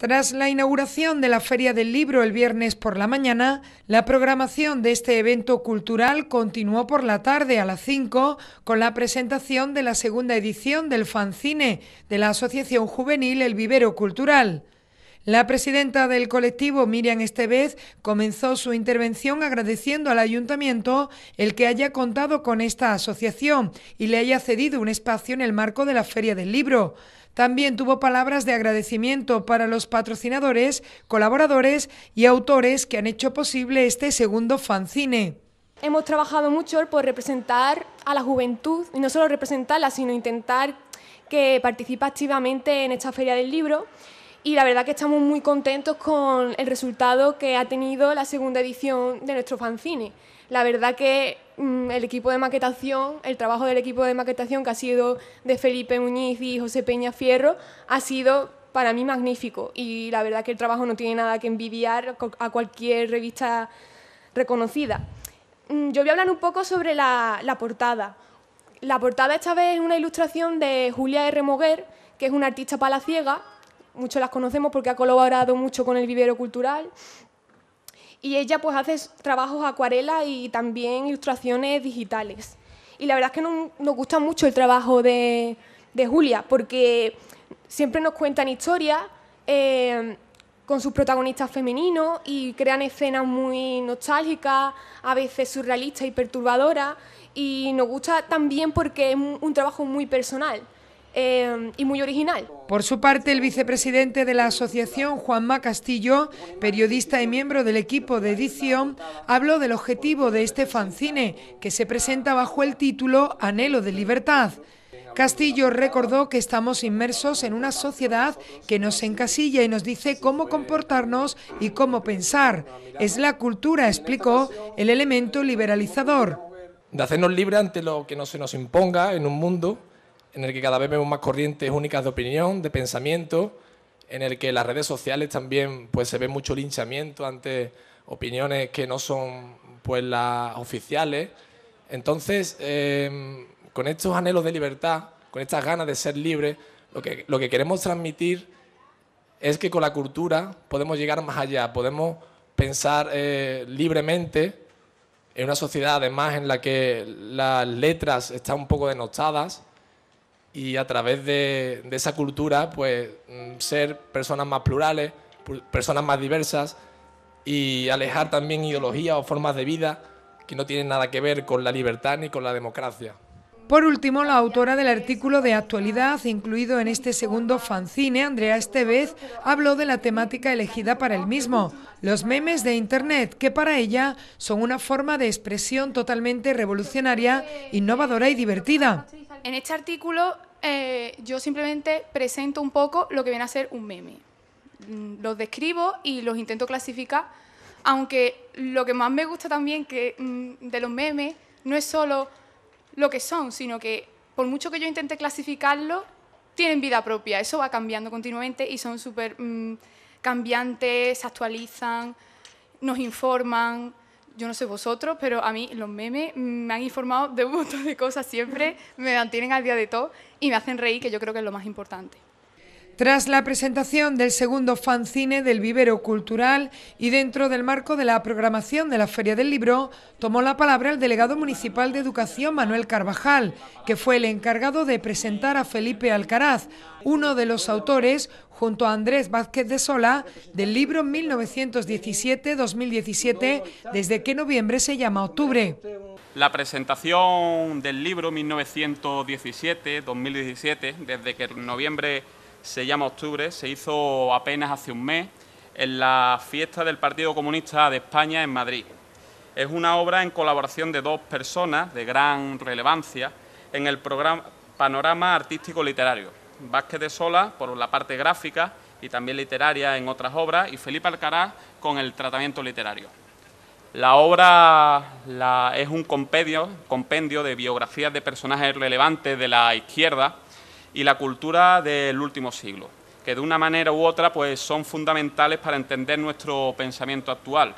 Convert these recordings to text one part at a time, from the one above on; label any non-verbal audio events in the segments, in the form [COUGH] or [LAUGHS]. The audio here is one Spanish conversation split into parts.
Tras la inauguración de la Feria del Libro el viernes por la mañana, la programación de este evento cultural continuó por la tarde a las 5 con la presentación de la segunda edición del fanzine de la Asociación Juvenil El Vivero Cultural. La presidenta del colectivo, Miriam Estevez, comenzó su intervención agradeciendo al ayuntamiento el que haya contado con esta asociación y le haya cedido un espacio en el marco de la Feria del Libro. También tuvo palabras de agradecimiento para los patrocinadores, colaboradores y autores que han hecho posible este segundo fanzine. Hemos trabajado mucho por representar a la juventud, y no solo representarla, sino intentar que participe activamente en esta feria del libro. Y la verdad que estamos muy contentos con el resultado que ha tenido la segunda edición de nuestro fanzine. La verdad que Mm, el equipo de maquetación, el trabajo del equipo de maquetación que ha sido de Felipe Muñiz y José Peña Fierro, ha sido para mí magnífico y la verdad que el trabajo no tiene nada que envidiar a cualquier revista reconocida. Mm, yo voy a hablar un poco sobre la, la portada. La portada esta vez es una ilustración de Julia R. Moguer, que es una artista palaciega, muchos las conocemos porque ha colaborado mucho con el vivero cultural, y ella pues hace trabajos acuarela y también ilustraciones digitales. Y la verdad es que nos gusta mucho el trabajo de, Julia, porque siempre nos cuentan historias eh, con sus protagonistas femeninos y crean escenas muy nostálgicas, a veces surrealistas y perturbadoras. Y nos gusta también porque es un trabajo muy personal. Em, y muy original. Por su parte, el vicepresidente de la asociación, Juanma Castillo, periodista y miembro del equipo de edición, habló del objetivo de este fanzine, que se presenta bajo el título Anhelo de Libertad. Castillo recordó que estamos inmersos en una sociedad que nos encasilla y nos dice cómo comportarnos y cómo pensar. Es la cultura, explicó, el elemento liberalizador. De hacernos libre ante lo que no se nos imponga en un mundo en el que cada vez vemos más corrientes únicas de opinión, de pensamiento, en el que las redes sociales también pues, se ve mucho linchamiento ante opiniones que no son pues, las oficiales. Entonces, em, con estos anhelos de libertad, con estas ganas de ser libres, lo que, lo que queremos transmitir es que con la cultura podemos llegar más allá, podemos pensar eh, libremente en una sociedad además en la que las letras están un poco denostadas, y a través de, esa cultura, pues mm, ser personas más plurales, personas más diversas y alejar también ideologías o formas de vida que no tienen nada que ver con la libertad ni con la democracia. Por último, la autora del artículo de actualidad incluido en este segundo fanzine, Andrea Estevez, habló de la temática elegida para el mismo, los memes de Internet, que para ella son una forma de expresión totalmente revolucionaria, innovadora y divertida. En este artículo eh, yo simplemente presento un poco lo que viene a ser un meme. Mm, los describo y los intento clasificar, aunque lo que más me gusta también que, mm, de los memes no es solo lo que son, sino que por mucho que yo intente clasificarlo, tienen vida propia. Eso va cambiando continuamente y son súper mm, cambiantes, se actualizan, nos informan, yo no sé vosotros, pero a mí los memes me han informado de un montón de cosas siempre, [LAUGHS] me mantienen al día de todo y me hacen reír, que yo creo que es lo más importante. Tras la presentación del segundo fanzine del vivero cultural y dentro del marco de la programación de la Feria del Libro, tomó la palabra el delegado municipal de Educación Manuel Carvajal, que fue el encargado de presentar a Felipe Alcaraz, uno de los autores, junto a Andrés Vázquez de Sola, del libro 1917-2017, desde que noviembre se llama octubre. La presentación del libro 1917-2017, desde que noviembre se llama Octubre, se hizo apenas hace un mes en la fiesta del Partido Comunista de España en Madrid. Es una obra en colaboración de dos personas de gran relevancia en el programa, panorama artístico-literario. Vázquez de Sola por la parte gráfica y también literaria en otras obras y Felipe Alcaraz con el tratamiento literario. La obra es un compendio, compendio de biografías de personajes relevantes de la izquierda, y la cultura del último siglo, que de una manera u otra pues, son fundamentales para entender nuestro pensamiento actual,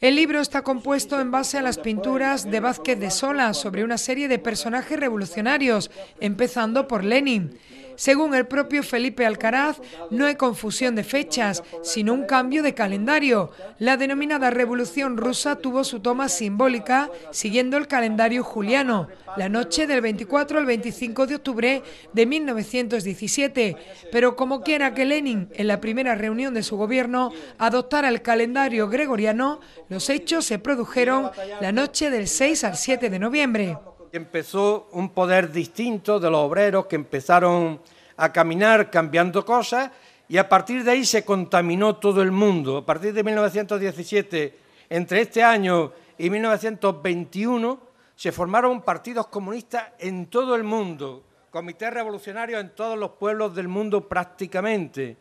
el libro está compuesto en base a las pinturas de Vázquez de Sola sobre una serie de personajes revolucionarios, empezando por Lenin. Según el propio Felipe Alcaraz, no hay confusión de fechas, sino un cambio de calendario. La denominada Revolución Rusa tuvo su toma simbólica siguiendo el calendario juliano, la noche del 24 al 25 de octubre de 1917. Pero como quiera que Lenin, en la primera reunión de su gobierno, adoptara el calendario gregoriano, los hechos se produjeron la noche del 6 al 7 de noviembre. Empezó un poder distinto de los obreros que empezaron a caminar cambiando cosas y a partir de ahí se contaminó todo el mundo. A partir de 1917, entre este año y 1921, se formaron partidos comunistas en todo el mundo, comités revolucionarios en todos los pueblos del mundo prácticamente.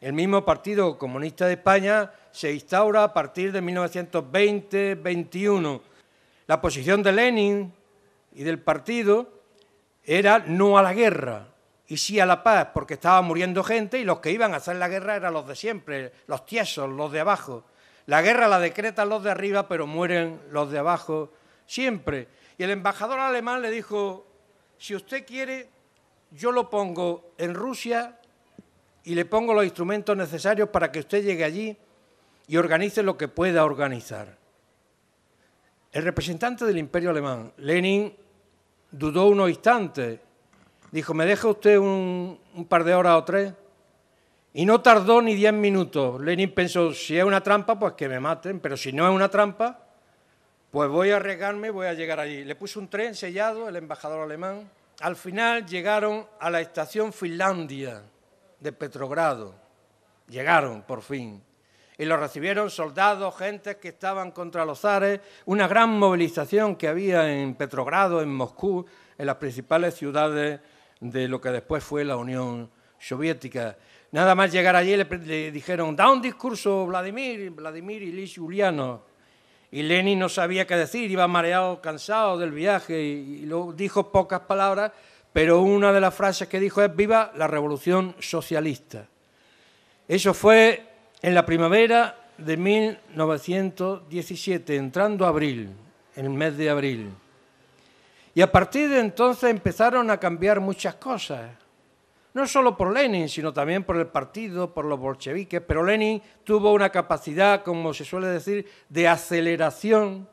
El mismo Partido Comunista de España se instaura a partir de 1920-21. La posición de Lenin y del partido era no a la guerra y sí a la paz, porque estaba muriendo gente y los que iban a hacer la guerra eran los de siempre, los tiesos, los de abajo. La guerra la decretan los de arriba, pero mueren los de abajo siempre. Y el embajador alemán le dijo, si usted quiere, yo lo pongo en Rusia y le pongo los instrumentos necesarios para que usted llegue allí y organice lo que pueda organizar. El representante del imperio alemán, Lenin, dudó unos instantes. Dijo, ¿me deja usted un, par de horas o tres? Y no tardó ni diez minutos. Lenin pensó, si es una trampa, pues que me maten, pero si no es una trampa, pues voy a arriesgarme, voy a llegar allí. Le puso un tren sellado, el embajador alemán. Al final llegaron a la estación Finlandia de Petrogrado. Llegaron, por fin y lo recibieron soldados, gente que estaban contra los zares, una gran movilización que había en Petrogrado, en Moscú, en las principales ciudades de lo que después fue la Unión Soviética. Nada más llegar allí le, dijeron, da un discurso Vladimir, Vladimir Ilyich Juliano. Y Lenin no sabía qué decir, iba mareado, cansado del viaje y, y lo, dijo pocas palabras, pero una de las frases que dijo es, viva la revolución socialista. Eso fue en la primavera de 1917, entrando abril, en el mes de abril, y a partir de entonces empezaron a cambiar muchas cosas. No solo por Lenin, sino también por el partido, por los bolcheviques, pero Lenin tuvo una capacidad, como se suele decir, de aceleración,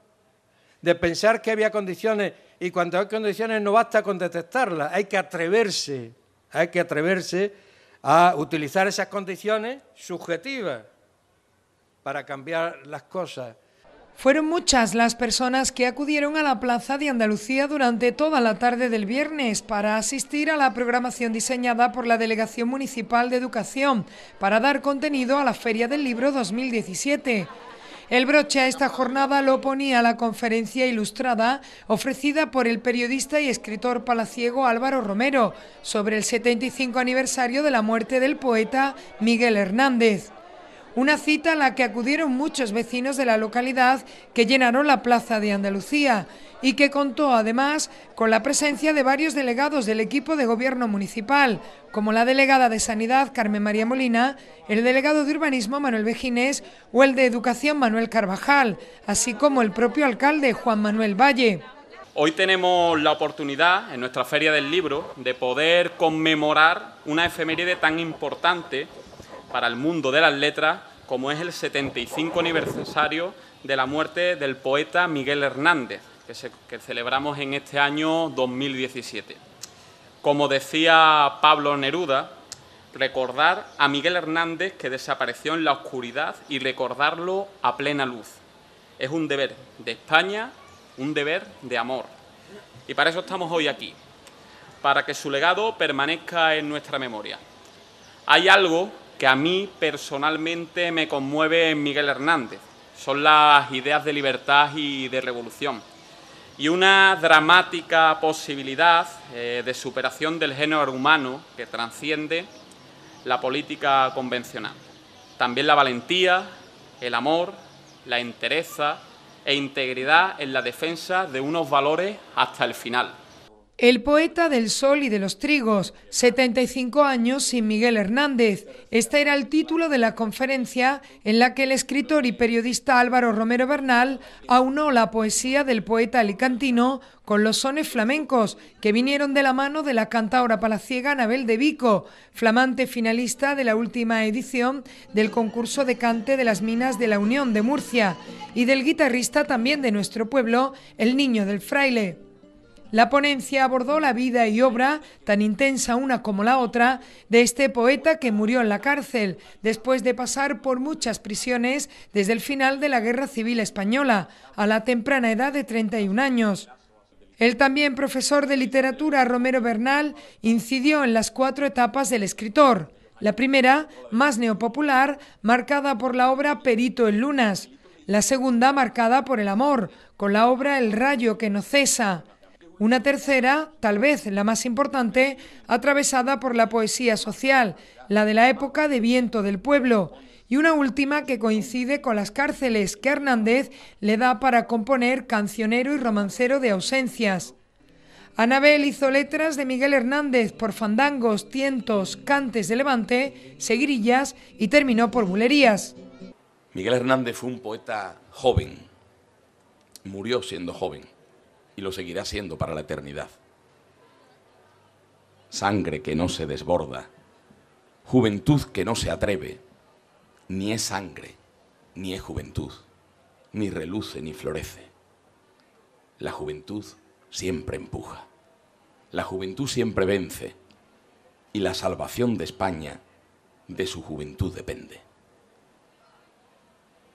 de pensar que había condiciones, y cuando hay condiciones no basta con detectarlas, hay que atreverse, hay que atreverse a utilizar esas condiciones subjetivas para cambiar las cosas. Fueron muchas las personas que acudieron a la Plaza de Andalucía durante toda la tarde del viernes para asistir a la programación diseñada por la Delegación Municipal de Educación para dar contenido a la Feria del Libro 2017. El broche a esta jornada lo ponía la conferencia ilustrada ofrecida por el periodista y escritor palaciego Álvaro Romero sobre el 75 aniversario de la muerte del poeta Miguel Hernández. Una cita a la que acudieron muchos vecinos de la localidad que llenaron la Plaza de Andalucía y que contó además con la presencia de varios delegados del equipo de gobierno municipal, como la delegada de Sanidad Carmen María Molina, el delegado de Urbanismo Manuel Vejinés o el de Educación Manuel Carvajal, así como el propio alcalde Juan Manuel Valle. Hoy tenemos la oportunidad en nuestra Feria del Libro de poder conmemorar una efeméride tan importante para el mundo de las letras, como es el 75 aniversario de la muerte del poeta Miguel Hernández, que, celebramos en este año 2017. Como decía Pablo Neruda, recordar a Miguel Hernández que desapareció en la oscuridad y recordarlo a plena luz. Es un deber de España, un deber de amor. Y para eso estamos hoy aquí, para que su legado permanezca en nuestra memoria. Hay algo que a mí personalmente me conmueve en Miguel Hernández. Son las ideas de libertad y de revolución. Y una dramática posibilidad eh, de superación del género humano que trasciende la política convencional. También la valentía, el amor, la entereza e integridad en la defensa de unos valores hasta el final. El poeta del sol y de los trigos, 75 años sin Miguel Hernández. Este era el título de la conferencia en la que el escritor y periodista Álvaro Romero Bernal aunó la poesía del poeta alicantino con los sones flamencos que vinieron de la mano de la cantaora palaciega Anabel de Vico, flamante finalista de la última edición del concurso de cante de las minas de la Unión de Murcia y del guitarrista también de nuestro pueblo, el Niño del Fraile. La ponencia abordó la vida y obra, tan intensa una como la otra, de este poeta que murió en la cárcel después de pasar por muchas prisiones desde el final de la Guerra Civil Española, a la temprana edad de 31 años. El también profesor de literatura Romero Bernal incidió en las cuatro etapas del escritor. La primera, más neopopular, marcada por la obra Perito en Lunas. La segunda, marcada por el amor, con la obra El rayo que no cesa. Una tercera, tal vez la más importante, atravesada por la poesía social, la de la época de viento del pueblo, y una última que coincide con las cárceles que Hernández le da para componer cancionero y romancero de ausencias. Anabel hizo letras de Miguel Hernández por fandangos, tientos, cantes de levante, seguirillas y terminó por bulerías. Miguel Hernández fue un poeta joven, murió siendo joven y lo seguirá siendo para la eternidad. Sangre que no se desborda, juventud que no se atreve, ni es sangre, ni es juventud, ni reluce ni florece. La juventud siempre empuja, la juventud siempre vence, y la salvación de España de su juventud depende.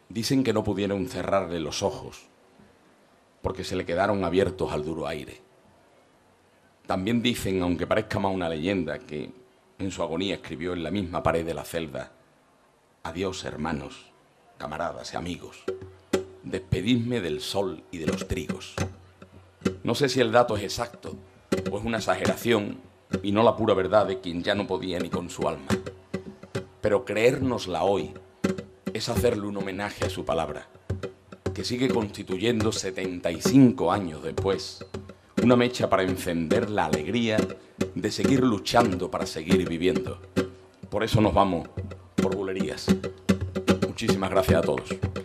Dicen que no pudieron cerrarle los ojos porque se le quedaron abiertos al duro aire. También dicen, aunque parezca más una leyenda, que en su agonía escribió en la misma pared de la celda, Adiós hermanos, camaradas y amigos, despedidme del sol y de los trigos. No sé si el dato es exacto o es una exageración y no la pura verdad de quien ya no podía ni con su alma. Pero creérnosla hoy es hacerle un homenaje a su palabra que sigue constituyendo 75 años después una mecha para encender la alegría de seguir luchando para seguir viviendo. Por eso nos vamos por bulerías. Muchísimas gracias a todos.